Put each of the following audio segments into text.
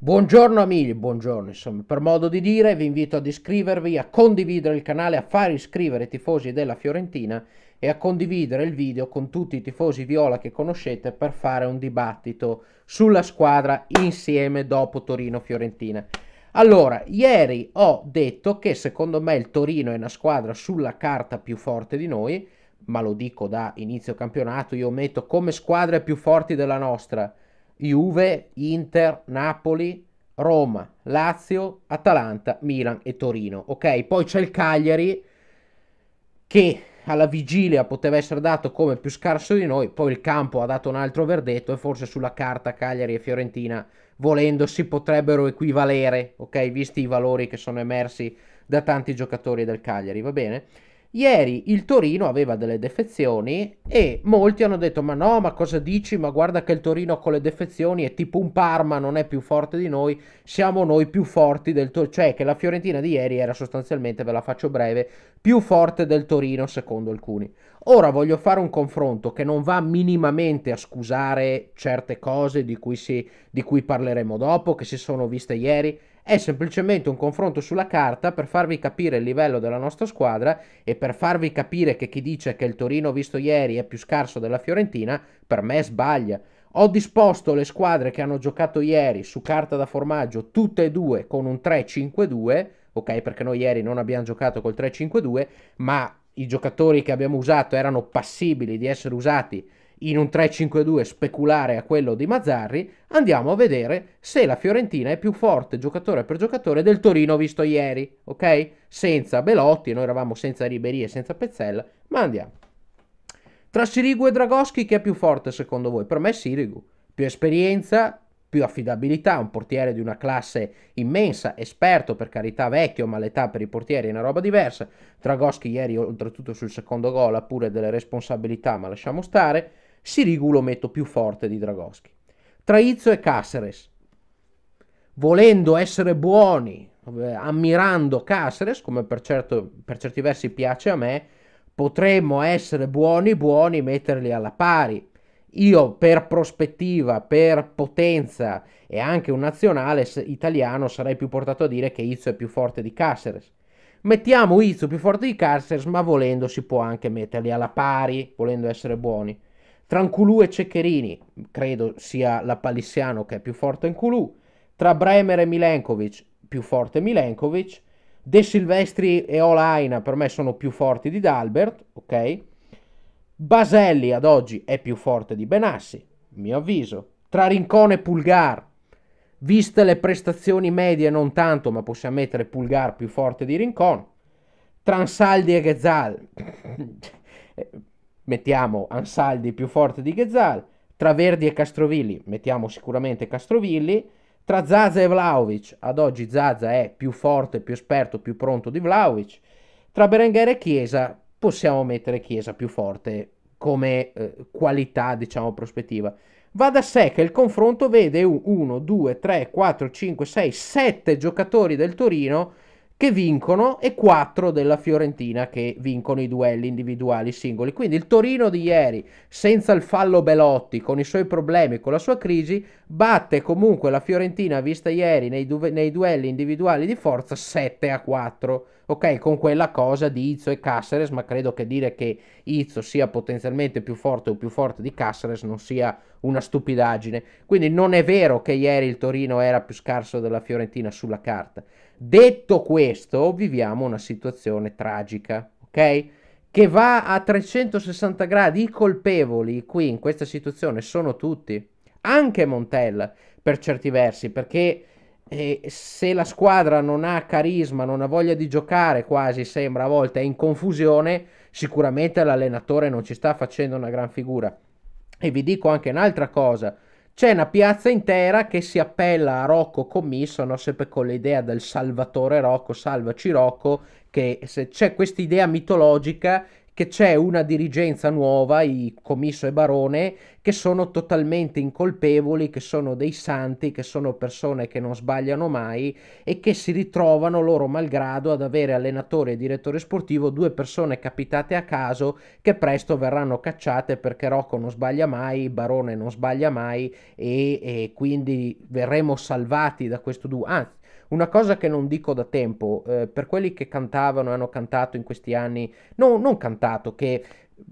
Buongiorno amici, buongiorno insomma, per modo di dire vi invito ad iscrivervi, a condividere il canale, a far iscrivere i tifosi della Fiorentina e a condividere il video con tutti i tifosi viola che conoscete per fare un dibattito sulla squadra insieme dopo Torino-Fiorentina. Allora, ieri ho detto che secondo me il Torino è una squadra sulla carta più forte di noi, ma lo dico da inizio campionato, io metto come squadre più forti della nostra Juve, Inter, Napoli, Roma, Lazio, Atalanta, Milan e Torino. Ok, poi c'è il Cagliari che alla vigilia poteva essere dato come più scarso di noi, poi il campo ha dato un altro verdetto e forse sulla carta Cagliari e Fiorentina volendo si potrebbero equivalere, ok, visti i valori che sono emersi da tanti giocatori del Cagliari, va bene? Ieri il Torino aveva delle defezioni e molti hanno detto ma no, ma cosa dici? Ma guarda che il Torino con le defezioni è tipo un Parma, non è più forte di noi, siamo noi più forti del Torino, cioè che la Fiorentina di ieri era sostanzialmente, ve la faccio breve, più forte del Torino secondo alcuni. Ora voglio fare un confronto che non va minimamente a scusare certe cose di cui, si, di cui parleremo dopo, che si sono viste ieri è semplicemente un confronto sulla carta per farvi capire il livello della nostra squadra e per farvi capire che chi dice che il Torino visto ieri è più scarso della Fiorentina, per me sbaglia. Ho disposto le squadre che hanno giocato ieri su carta da formaggio, tutte e due con un 3-5-2, ok? Perché noi ieri non abbiamo giocato col 3-5-2, ma i giocatori che abbiamo usato erano passibili di essere usati in un 3-5-2 speculare a quello di Mazzarri, andiamo a vedere se la Fiorentina è più forte giocatore per giocatore del Torino visto ieri, ok? Senza Belotti, noi eravamo senza Riberi e senza Pezzella, ma andiamo. Tra Sirigu e Dragoschi chi è più forte secondo voi? Per me è Sirigu, più esperienza, più affidabilità, un portiere di una classe immensa, esperto per carità vecchio, ma l'età per i portieri è una roba diversa. Dragoschi ieri oltretutto sul secondo gol ha pure delle responsabilità, ma lasciamo stare. Sirigu lo metto più forte di Dragoschi. Traizio e Caceres, volendo essere buoni, eh, ammirando Caceres, come per, certo, per certi versi piace a me, potremmo essere buoni buoni metterli alla pari. Io per prospettiva, per potenza e anche un nazionale italiano sarei più portato a dire che Izzo è più forte di Caceres. Mettiamo Izzo più forte di Caceres, ma volendo si può anche metterli alla pari, volendo essere buoni. Tra Nculù e Ceccherini, credo sia la Palissiano che è più forte Nculù, tra Bremer e Milenkovic, più forte Milenkovic, De Silvestri e Olaina per me sono più forti di Dalbert, ok? Baselli ad oggi è più forte di Benassi, mio avviso. Tra Rincone e Pulgar, viste le prestazioni medie non tanto, ma possiamo mettere Pulgar più forte di Rincon. Transaldi e Ghezal mettiamo Ansaldi più forte di Ghezal, tra Verdi e Castrovilli mettiamo sicuramente Castrovilli, tra Zaza e Vlaovic, ad oggi Zaza è più forte, più esperto, più pronto di Vlaovic, tra Berenguer e Chiesa possiamo mettere Chiesa più forte come eh, qualità, diciamo, prospettiva. Va da sé che il confronto vede 1, 2, 3, 4, 5, 6, 7 giocatori del Torino che vincono e 4 della Fiorentina che vincono i duelli individuali singoli. Quindi il Torino di ieri, senza il fallo Belotti, con i suoi problemi, con la sua crisi, batte comunque la Fiorentina vista ieri nei, du- nei duelli individuali di forza 7 a 4 ok, con quella cosa di Izzo e Caceres, ma credo che dire che Izzo sia potenzialmente più forte o più forte di Caceres non sia una stupidaggine. Quindi non è vero che ieri il Torino era più scarso della Fiorentina sulla carta. Detto questo, viviamo una situazione tragica, ok? Che va a 360 gradi. I colpevoli qui in questa situazione sono tutti, anche Montella per certi versi, perché e se la squadra non ha carisma, non ha voglia di giocare, quasi sembra a volte è in confusione, sicuramente l'allenatore non ci sta facendo una gran figura. E vi dico anche un'altra cosa. C'è una piazza intera che si appella a Rocco Commisso, no? sempre con l'idea del salvatore Rocco, salvaci Rocco, che c'è questa idea mitologica che c'è una dirigenza nuova, i commisso e barone, che sono totalmente incolpevoli, che sono dei santi, che sono persone che non sbagliano mai e che si ritrovano loro malgrado ad avere allenatore e direttore sportivo due persone capitate a caso che presto verranno cacciate perché Rocco non sbaglia mai, Barone non sbaglia mai e, e quindi verremo salvati da questo duo. Anzi, una cosa che non dico da tempo, eh, per quelli che cantavano e hanno cantato in questi anni, no, non cantato, che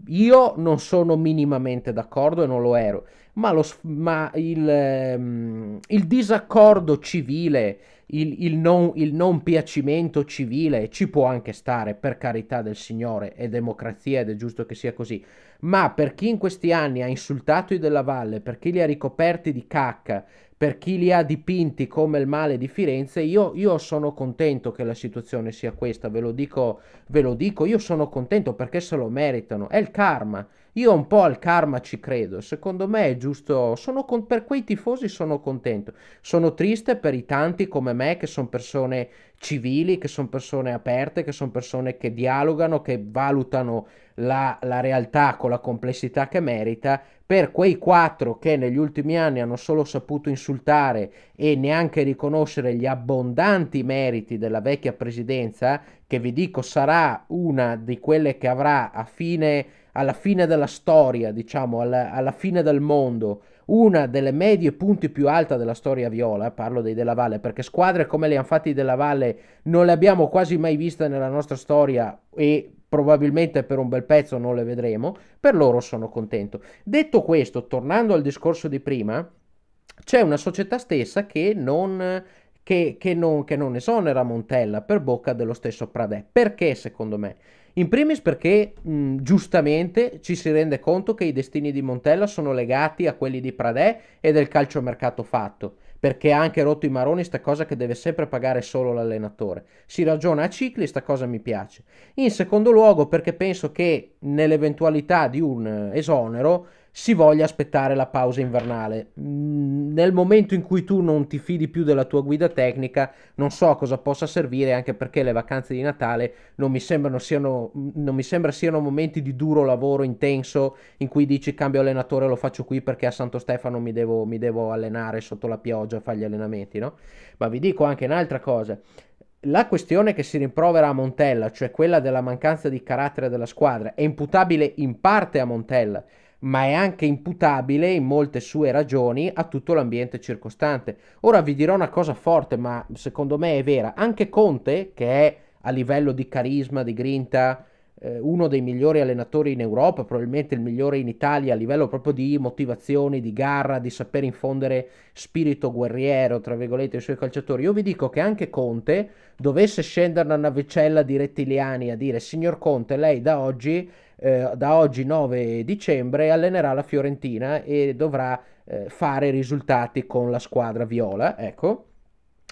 io non sono minimamente d'accordo e non lo ero, ma, lo, ma il, ehm, il, disaccordo civile, il, il, non, il, non, piacimento civile ci può anche stare, per carità del Signore, è democrazia ed è giusto che sia così. Ma per chi in questi anni ha insultato i della Valle, per chi li ha ricoperti di cacca, per chi li ha dipinti come il male di Firenze, io, io sono contento che la situazione sia questa, ve lo, dico, ve lo dico, io sono contento perché se lo meritano, è il karma, io un po' al karma ci credo, secondo me è giusto, sono con, per quei tifosi sono contento, sono triste per i tanti come me che sono persone civili, che sono persone aperte, che sono persone che dialogano, che valutano la, la realtà con la complessità che merita, per quei quattro che negli ultimi anni hanno solo saputo insultare e neanche riconoscere gli abbondanti meriti della vecchia presidenza, che vi dico sarà una di quelle che avrà a fine alla fine della storia, diciamo, alla, alla fine del mondo, una delle medie punti più alte della storia viola, parlo dei della Valle, perché squadre come le hanno fatte della Valle non le abbiamo quasi mai viste nella nostra storia e probabilmente per un bel pezzo non le vedremo, per loro sono contento. Detto questo, tornando al discorso di prima, c'è una società stessa che non, che, che non, che non esonera Montella per bocca dello stesso Pradè. Perché secondo me? In primis perché mh, giustamente ci si rende conto che i destini di Montella sono legati a quelli di Pradè e del calciomercato fatto, perché ha anche rotto i maroni sta cosa che deve sempre pagare solo l'allenatore. Si ragiona a cicli, sta cosa mi piace. In secondo luogo perché penso che nell'eventualità di un eh, esonero si voglia aspettare la pausa invernale. Mm, nel momento in cui tu non ti fidi più della tua guida tecnica, non so cosa possa servire, anche perché le vacanze di Natale non mi, siano, mm, non mi sembra siano momenti di duro lavoro intenso in cui dici cambio allenatore, lo faccio qui perché a Santo Stefano mi devo, mi devo allenare sotto la pioggia, fare gli allenamenti, no? Ma vi dico anche un'altra cosa. La questione che si rimprovera a Montella, cioè quella della mancanza di carattere della squadra, è imputabile in parte a Montella ma è anche imputabile in molte sue ragioni a tutto l'ambiente circostante. Ora vi dirò una cosa forte, ma secondo me è vera. Anche Conte, che è a livello di carisma, di grinta, eh, uno dei migliori allenatori in Europa, probabilmente il migliore in Italia a livello proprio di motivazioni, di garra, di saper infondere spirito guerriero, tra virgolette, ai suoi calciatori. Io vi dico che anche Conte dovesse scendere da una navicella di rettiliani a dire signor Conte, lei da oggi eh, da oggi 9 dicembre allenerà la Fiorentina e dovrà eh, fare risultati con la squadra viola, ecco.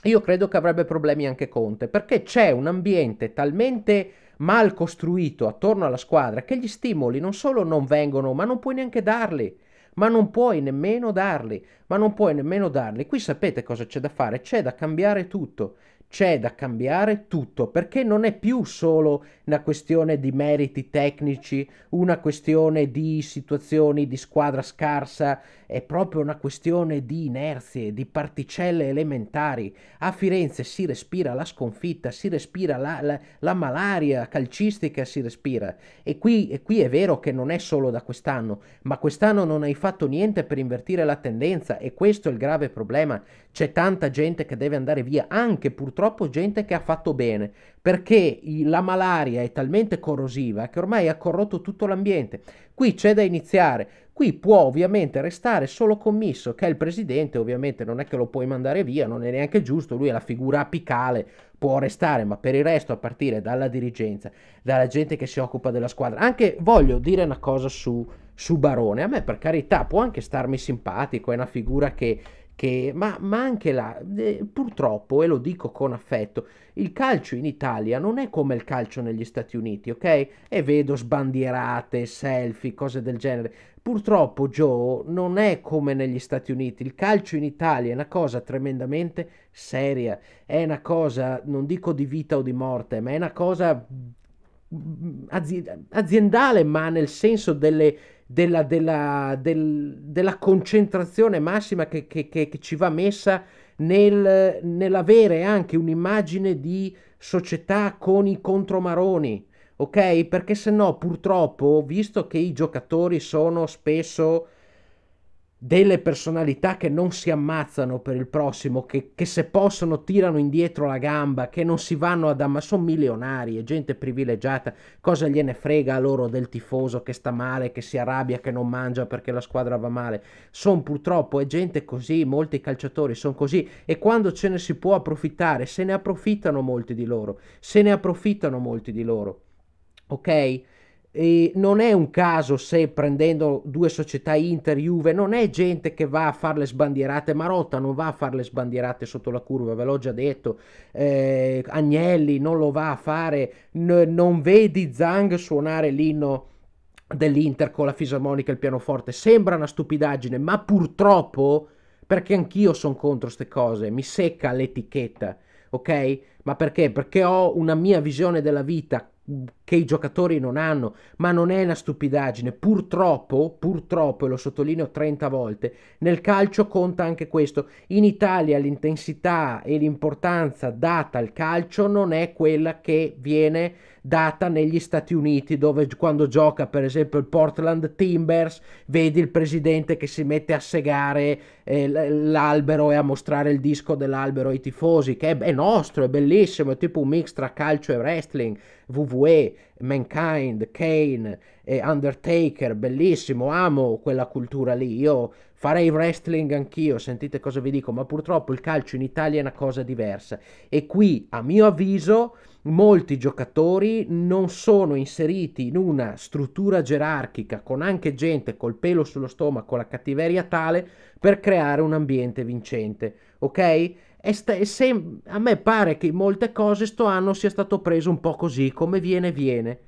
Io credo che avrebbe problemi anche Conte, perché c'è un ambiente talmente mal costruito attorno alla squadra che gli stimoli non solo non vengono, ma non puoi neanche darli. Ma non puoi nemmeno darli, ma non puoi nemmeno darli. Qui sapete cosa c'è da fare? C'è da cambiare tutto c'è da cambiare tutto perché non è più solo una questione di meriti tecnici, una questione di situazioni di squadra scarsa, è proprio una questione di inerzie, di particelle elementari. A Firenze si respira la sconfitta, si respira la, la, la malaria calcistica, si respira. E qui, e qui è vero che non è solo da quest'anno, ma quest'anno non hai fatto niente per invertire la tendenza e questo è il grave problema c'è tanta gente che deve andare via, anche purtroppo gente che ha fatto bene, perché la malaria è talmente corrosiva che ormai ha corrotto tutto l'ambiente. Qui c'è da iniziare, qui può ovviamente restare solo commisso, che è il presidente, ovviamente non è che lo puoi mandare via, non è neanche giusto, lui è la figura apicale, può restare, ma per il resto a partire dalla dirigenza, dalla gente che si occupa della squadra. Anche voglio dire una cosa su, su Barone, a me per carità può anche starmi simpatico, è una figura che che, ma, ma, anche là, eh, purtroppo, e lo dico con affetto, il calcio in Italia non è come il calcio negli Stati Uniti, ok? E vedo sbandierate, selfie, cose del genere. Purtroppo, Joe, non è come negli Stati Uniti. Il calcio in Italia è una cosa tremendamente seria, è una cosa, non dico di vita o di morte, ma è una cosa mm, mm, aziendale, ma nel senso delle della, della, del, della concentrazione massima che, che, che, che, ci va messa nel, nell'avere anche un'immagine di società con i contromaroni, ok? Perché se no, purtroppo, visto che i giocatori sono spesso delle personalità che non si ammazzano per il prossimo, che, che se possono tirano indietro la gamba, che non si vanno ad ammazzare, sono milionari, e gente privilegiata, cosa gliene frega a loro del tifoso che sta male, che si arrabbia, che non mangia perché la squadra va male, sono purtroppo, è gente così, molti calciatori sono così e quando ce ne si può approfittare, se ne approfittano molti di loro, se ne approfittano molti di loro, ok? E non è un caso se prendendo due società Inter, Juve, non è gente che va a fare le sbandierate, Marotta non va a fare le sbandierate sotto la curva, ve l'ho già detto, eh, Agnelli non lo va a fare, N- non vedi Zhang suonare l'inno dell'Inter con la fisarmonica e il pianoforte, sembra una stupidaggine, ma purtroppo, perché anch'io sono contro queste cose, mi secca l'etichetta, ok? Ma perché? Perché ho una mia visione della vita che i giocatori non hanno, ma non è una stupidaggine. Purtroppo, purtroppo, e lo sottolineo 30 volte, nel calcio conta anche questo. In Italia l'intensità e l'importanza data al calcio non è quella che viene data negli Stati Uniti, dove quando gioca per esempio il Portland Timbers, vedi il presidente che si mette a segare eh, l'albero e a mostrare il disco dell'albero ai tifosi, che è, è nostro, è bellissimo, è tipo un mix tra calcio e wrestling, WWE Mankind, Kane, eh, Undertaker, bellissimo, amo quella cultura lì, io farei wrestling anch'io, sentite cosa vi dico, ma purtroppo il calcio in Italia è una cosa diversa e qui a mio avviso molti giocatori non sono inseriti in una struttura gerarchica con anche gente col pelo sullo stomaco, la cattiveria tale per creare un ambiente vincente, ok? st- se- a me pare che in molte cose sto anno sia stato preso un po' così, come viene viene.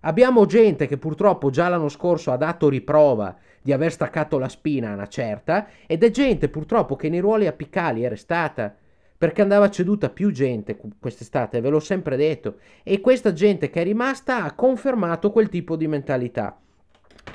Abbiamo gente che purtroppo già l'anno scorso ha dato riprova di aver staccato la spina a una certa ed è gente purtroppo che nei ruoli apicali è restata perché andava ceduta più gente quest'estate, ve l'ho sempre detto, e questa gente che è rimasta ha confermato quel tipo di mentalità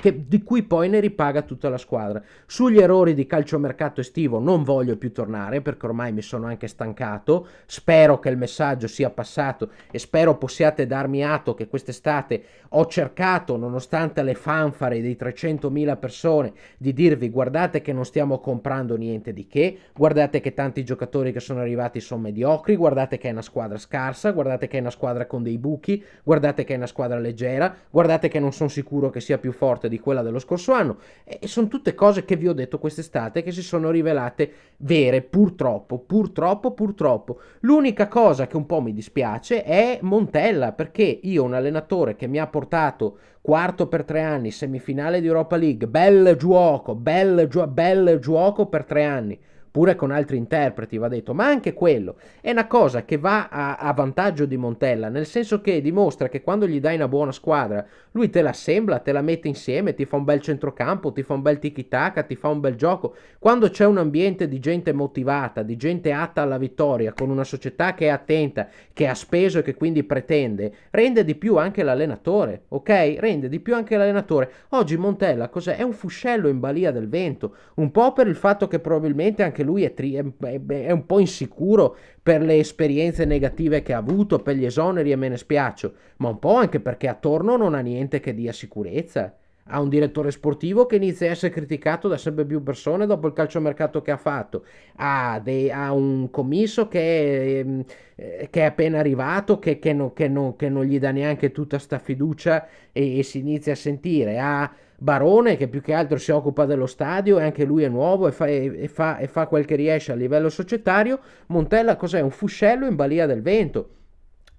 che, di cui poi ne ripaga tutta la squadra. Sugli errori di calciomercato estivo non voglio più tornare perché ormai mi sono anche stancato. Spero che il messaggio sia passato e spero possiate darmi atto che quest'estate ho cercato, nonostante le fanfare dei 300.000 persone, di dirvi guardate che non stiamo comprando niente di che, guardate che tanti giocatori che sono arrivati sono mediocri, guardate che è una squadra scarsa, guardate che è una squadra con dei buchi, guardate che è una squadra leggera, guardate che non sono sicuro che sia più forte forte di quella dello scorso anno e sono tutte cose che vi ho detto quest'estate che si sono rivelate vere, purtroppo, purtroppo, purtroppo. L'unica cosa che un po' mi dispiace è Montella, perché io un allenatore che mi ha portato quarto per tre anni, semifinale di Europa League, bel gioco, bel, gio- bel gioco per tre anni pure con altri interpreti, va detto, ma anche quello è una cosa che va a, a vantaggio di Montella, nel senso che dimostra che quando gli dai una buona squadra, lui te la assembla, te la mette insieme, ti fa un bel centrocampo, ti fa un bel tiki-taka, ti fa un bel gioco. Quando c'è un ambiente di gente motivata, di gente atta alla vittoria, con una società che è attenta, che ha speso e che quindi pretende, rende di più anche l'allenatore, ok? Rende di più anche l'allenatore. Oggi Montella cos'è? È un fuscello in balia del vento, un po' per il fatto che probabilmente anche lui è, tri- è un po' insicuro per le esperienze negative che ha avuto, per gli esoneri e me ne spiaccio, ma un po' anche perché attorno non ha niente che dia sicurezza. Ha un direttore sportivo che inizia a essere criticato da sempre più persone dopo il calciomercato che ha fatto. Ha, dei, ha un commisso che, ehm, eh, che, è appena arrivato, che, che, non, non, che, non, gli dà neanche tutta sta fiducia e, e si inizia a sentire. Ha Barone che più che altro si occupa dello stadio e anche lui è nuovo e fa, e, fa, e fa, quel che riesce a livello societario. Montella cos'è? Un fuscello in balia del vento.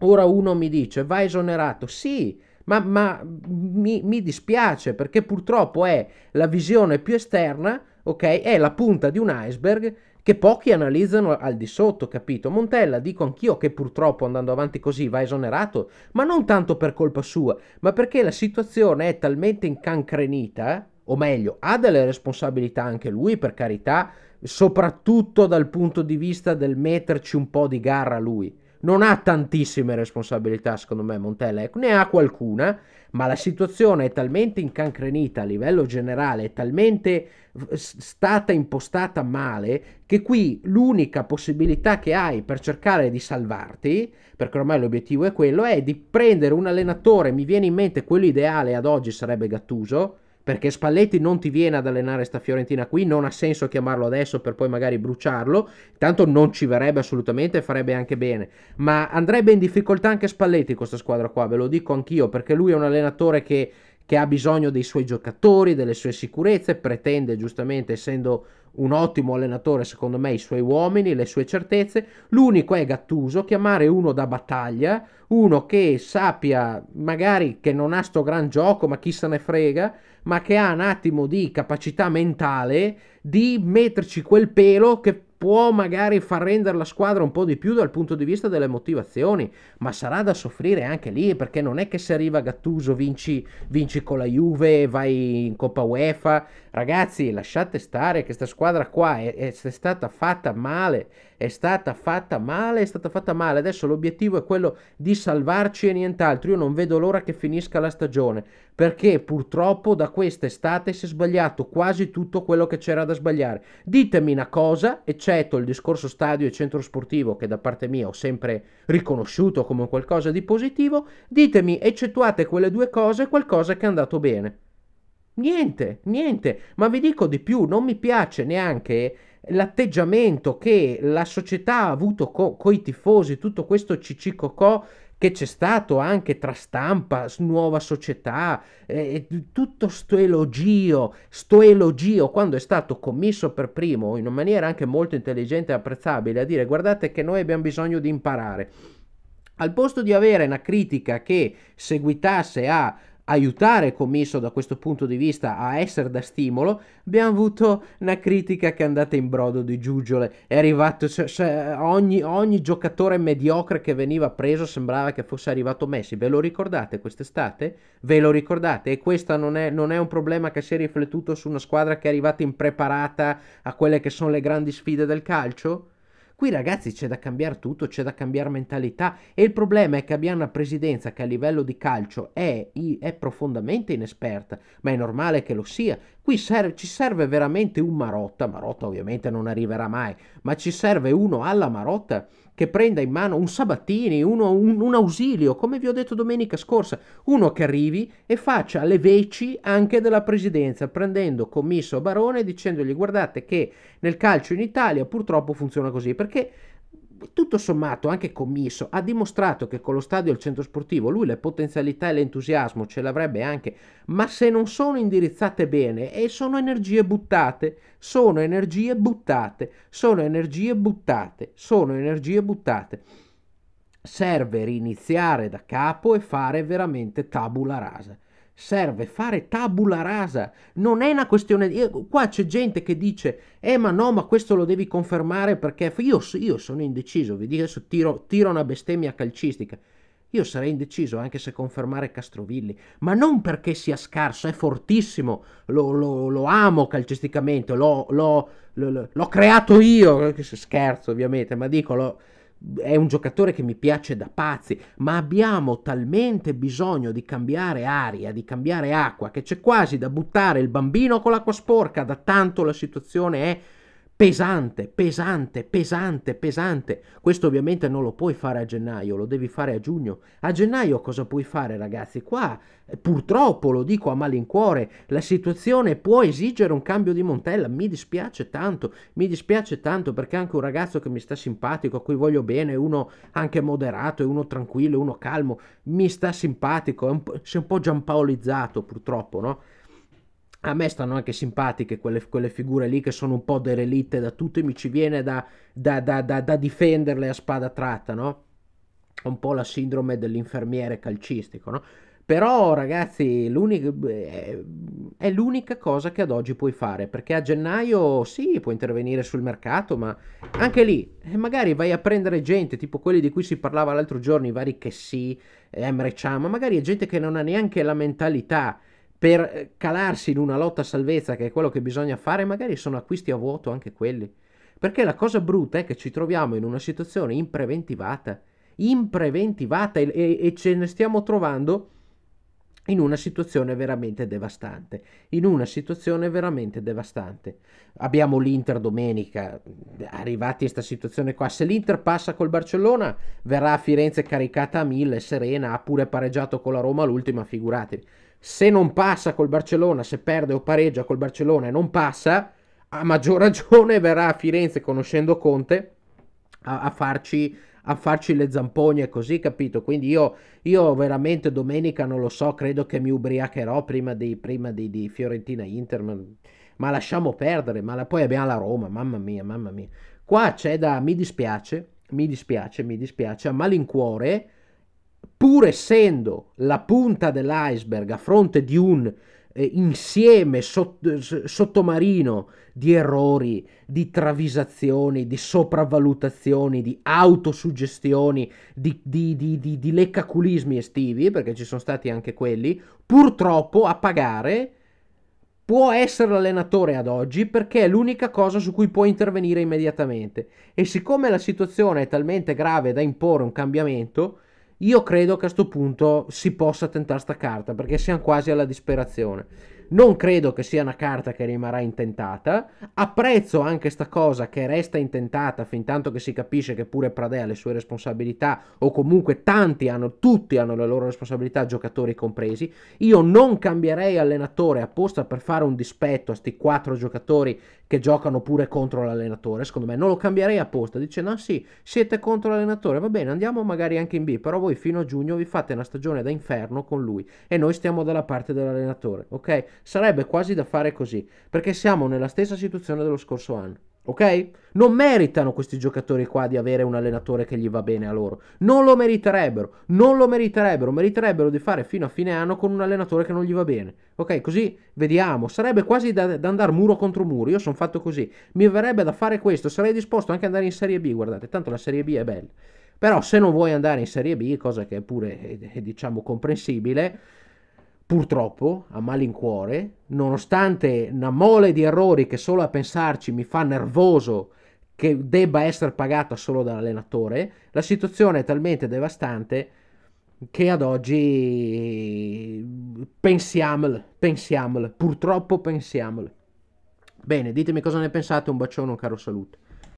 Ora uno mi dice va esonerato. Sì, ma, ma mi, mi dispiace perché purtroppo è la visione più esterna, ok? È la punta di un iceberg che pochi analizzano al di sotto, capito? Montella, dico anch'io che purtroppo andando avanti così va esonerato, ma non tanto per colpa sua, ma perché la situazione è talmente incancrenita, o meglio, ha delle responsabilità anche lui, per carità, soprattutto dal punto di vista del metterci un po' di garra lui non ha tantissime responsabilità, secondo me, Montella, ecco, ne ha qualcuna, ma la situazione è talmente incancrenita a livello generale, è talmente stata impostata male, che qui l'unica possibilità che hai per cercare di salvarti, perché ormai l'obiettivo è quello, è di prendere un allenatore, mi viene in mente quello ideale ad oggi sarebbe Gattuso, perché Spalletti non ti viene ad allenare sta Fiorentina qui, non ha senso chiamarlo adesso per poi magari bruciarlo, tanto non ci verrebbe assolutamente, farebbe anche bene, ma andrebbe in difficoltà anche Spalletti questa squadra qua, ve lo dico anch'io, perché lui è un allenatore che che ha bisogno dei suoi giocatori, delle sue sicurezze, pretende giustamente essendo un ottimo allenatore secondo me i suoi uomini, le sue certezze, l'unico è Gattuso, chiamare uno da battaglia, uno che sappia magari che non ha sto gran gioco ma chi se ne frega, ma che ha un attimo di capacità mentale di metterci quel pelo che può magari far rendere la squadra un po' di più dal punto di vista delle motivazioni, ma sarà da soffrire anche lì perché non è che se arriva Gattuso vinci, vinci con la Juve, vai in Coppa UEFA, ragazzi lasciate stare che questa squadra qua è, è, è stata fatta male, è stata fatta male, è stata fatta male. Adesso l'obiettivo è quello di salvarci e nient'altro. Io non vedo l'ora che finisca la stagione perché purtroppo da quest'estate si è sbagliato quasi tutto quello che c'era da sbagliare. Ditemi una cosa, eccetto il discorso stadio e centro sportivo che da parte mia ho sempre riconosciuto come qualcosa di positivo, ditemi, eccettuate quelle due cose, qualcosa che è andato bene. Niente, niente, ma vi dico di più, non mi piace neanche l'atteggiamento che la società ha avuto co- coi tifosi, tutto questo cicci cocò che c'è stato anche tra stampa, nuova società, eh, tutto sto elogio, sto elogio quando è stato commesso per primo in maniera anche molto intelligente e apprezzabile a dire guardate che noi abbiamo bisogno di imparare. Al posto di avere una critica che seguitasse a aiutare Commisso da questo punto di vista a essere da stimolo, abbiamo avuto una critica che è andata in brodo di giugiole. È arrivato cioè, cioè, ogni, ogni, giocatore mediocre che veniva preso sembrava che fosse arrivato Messi. Ve lo ricordate quest'estate? Ve lo ricordate? E questo non è, non è un problema che si è riflettuto su una squadra che è arrivata impreparata a quelle che sono le grandi sfide del calcio? Qui ragazzi c'è da cambiare tutto, c'è da cambiare mentalità e il problema è che abbiamo una presidenza che a livello di calcio è, è profondamente inesperta, ma è normale che lo sia Qui serve, ci serve veramente un Marotta, Marotta ovviamente non arriverà mai, ma ci serve uno alla Marotta che prenda in mano un Sabattini, uno, un, un, ausilio, come vi ho detto domenica scorsa, uno che arrivi e faccia le veci anche della presidenza, prendendo commisso Barone e dicendogli guardate che nel calcio in Italia purtroppo funziona così, perché tutto sommato anche Commisso ha dimostrato che con lo stadio e il centro sportivo lui le potenzialità e l'entusiasmo ce l'avrebbe anche, ma se non sono indirizzate bene e sono energie buttate, sono energie buttate, sono energie buttate, sono energie buttate. Serve riniziare da capo e fare veramente tabula rasa serve fare tabula rasa, non è una questione di... Qua c'è gente che dice, eh ma no, ma questo lo devi confermare perché io, io sono indeciso, vi dico adesso tiro, tiro una bestemmia calcistica. Io sarei indeciso anche se confermare Castrovilli, ma non perché sia scarso, è fortissimo, lo, lo, lo amo calcisticamente, l'ho, l'ho, l'ho, l'ho creato io, scherzo ovviamente, ma dico, è un giocatore che mi piace da pazzi, ma abbiamo talmente bisogno di cambiare aria, di cambiare acqua, che c'è quasi da buttare il bambino con l'acqua sporca, da tanto la situazione è pesante, pesante, pesante, pesante. Questo ovviamente non lo puoi fare a gennaio, lo devi fare a giugno. A gennaio cosa puoi fare ragazzi? Qua eh, purtroppo, lo dico a malincuore, la situazione può esigere un cambio di Montella, mi dispiace tanto, mi dispiace tanto perché anche un ragazzo che mi sta simpatico, a cui voglio bene, uno anche moderato, e uno tranquillo, uno calmo, mi sta simpatico, è un po', si è un po' giampaolizzato purtroppo, no? a me stanno anche simpatiche quelle, quelle, figure lì che sono un po' derelitte da tutto e mi ci viene da, da, da, da difenderle a spada tratta, no? Un po' la sindrome dell'infermiere calcistico, no? Però ragazzi eh, è, l'unica cosa che ad oggi puoi fare, perché a gennaio sì, puoi intervenire sul mercato, ma anche lì eh, magari vai a prendere gente, tipo quelli di cui si parlava l'altro giorno, i vari che eh, sì, Emre Chama, magari è gente che non ha neanche la mentalità per eh, calarsi in una lotta a salvezza, che è quello che bisogna fare, magari sono acquisti a vuoto anche quelli. Perché la cosa brutta è che ci troviamo in una situazione impreventivata, impreventivata e, e, e ce ne stiamo trovando in una situazione veramente devastante, in una situazione veramente devastante. Abbiamo l'Inter domenica, arrivati a questa situazione qua, se l'Inter passa col Barcellona verrà a Firenze caricata a mille, serena, ha pure pareggiato con la Roma l'ultima, figuratevi se non passa col Barcellona, se perde o pareggia col Barcellona e non passa, a maggior ragione verrà a Firenze, conoscendo Conte, a, a farci a farci le zampogne così, capito? Quindi io, io, veramente domenica non lo so, credo che mi ubriacherò prima di, prima di, di Fiorentina Inter, ma, ma, lasciamo perdere, ma la, poi abbiamo la Roma, mamma mia, mamma mia. Qua c'è da, mi dispiace, mi dispiace, mi dispiace, a malincuore pur essendo la punta dell'iceberg a fronte di un eh, insieme sott- sottomarino di errori, di travisazioni, di sopravvalutazioni, di autosuggestioni, di, di, di, di, leccaculismi estivi, perché ci sono stati anche quelli, purtroppo a pagare può essere l'allenatore ad oggi perché è l'unica cosa su cui può intervenire immediatamente. E siccome la situazione è talmente grave da imporre un cambiamento, io credo che a questo punto si possa tentare sta carta perché siamo quasi alla disperazione non credo che sia una carta che rimarrà intentata. Apprezzo anche sta cosa che resta intentata fin tanto che si capisce che pure Pradea ha le sue responsabilità, o comunque tanti hanno, tutti hanno le loro responsabilità, giocatori compresi. Io non cambierei allenatore apposta per fare un dispetto a sti quattro giocatori che giocano pure contro l'allenatore. Secondo me non lo cambierei apposta. Dice: No, sì, siete contro l'allenatore. Va bene, andiamo magari anche in B. Però voi fino a giugno vi fate una stagione da inferno con lui. E noi stiamo dalla parte dell'allenatore, ok? Sarebbe quasi da fare così, perché siamo nella stessa situazione dello scorso anno. Ok? Non meritano questi giocatori qua di avere un allenatore che gli va bene a loro. Non lo meriterebbero. Non lo meriterebbero. Meriterebbero di fare fino a fine anno con un allenatore che non gli va bene. Ok? Così vediamo. Sarebbe quasi da, da andare muro contro muro. Io sono fatto così. Mi verrebbe da fare questo. Sarei disposto anche ad andare in Serie B. Guardate, tanto la Serie B è bella. Però se non vuoi andare in Serie B, cosa che è pure, è, eh, è, eh, diciamo, comprensibile purtroppo, a malincuore, nonostante una mole di errori che solo a pensarci mi fa nervoso che debba essere pagata solo dall'allenatore, la situazione è talmente devastante che ad oggi pensiamolo, pensiamolo, purtroppo pensiamolo. Bene, ditemi cosa ne pensate, un bacione, un caro saluto.